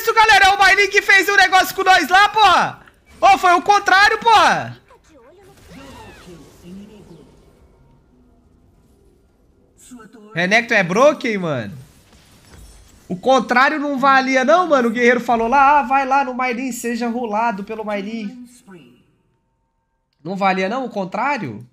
isso, galera. É o Bailin que fez o um negócio com nós lá, porra. Ô, oh, foi o contrário, porra. Renekton é broken, mano. O contrário não valia, não, mano. O guerreiro falou lá, ah, vai lá no Mailin, seja rolado pelo Mailin. Não valia, não, o contrário?